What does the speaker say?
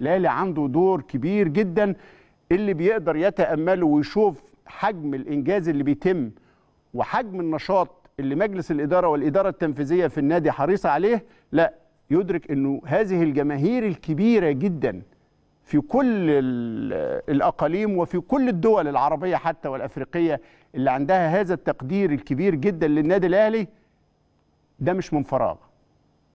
لالي عنده دور كبير جدا اللي بيقدر يتأمله ويشوف حجم الإنجاز اللي بيتم وحجم النشاط اللي مجلس الإدارة والإدارة التنفيذية في النادي حريصة عليه لا يدرك أنه هذه الجماهير الكبيرة جدا في كل الأقاليم وفي كل الدول العربية حتى والأفريقية اللي عندها هذا التقدير الكبير جدا للنادي الأهلي ده مش من فراغ